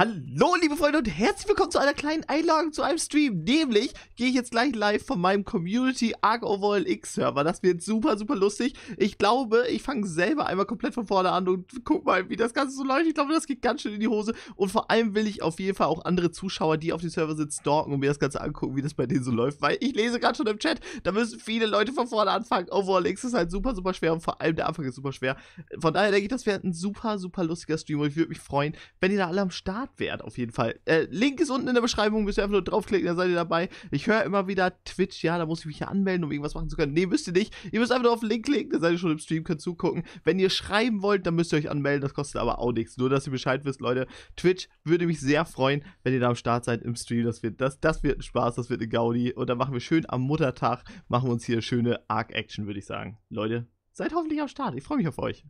Hallo, liebe Freunde und herzlich willkommen zu einer kleinen Einladung zu einem Stream. Nämlich gehe ich jetzt gleich live von meinem Community Arc Overall X Server. Das wird super, super lustig. Ich glaube, ich fange selber einmal komplett von vorne an und guck mal, wie das Ganze so läuft. Ich glaube, das geht ganz schön in die Hose. Und vor allem will ich auf jeden Fall auch andere Zuschauer, die auf dem Server sitzen, stalken und mir das Ganze angucken, wie das bei denen so läuft. Weil ich lese gerade schon im Chat, da müssen viele Leute von vorne anfangen. Overall X ist halt super, super schwer und vor allem der Anfang ist super schwer. Von daher denke ich, das wäre ein super, super lustiger Stream und ich würde mich freuen, wenn ihr da alle am Start gesagt werden, auf jeden Fall. Äh, Link ist unten in der Beschreibung, müsst ihr einfach nur draufklicken, dann seid ihr dabei. Ich höre immer wieder Twitch, ja, da muss ich mich ja anmelden, um irgendwas machen zu können. Nee, müsst ihr nicht. Ihr müsst einfach nur auf den Link klicken, dann seid ihr schon im Stream, könnt zugucken. Wenn ihr schreiben wollt, dann müsst ihr euch anmelden, das kostet aber auch nichts. Nur, dass ihr Bescheid wisst, Leute. Twitch würde mich sehr freuen, wenn ihr da am Start seid im Stream. Das wird, das, das wird ein Spaß, das wird eine Gaudi. Und dann machen wir schön am Muttertag, machen wir uns hier schöne Arc-Action, würde ich sagen. Leute, seid hoffentlich am Start. Ich freue mich auf euch.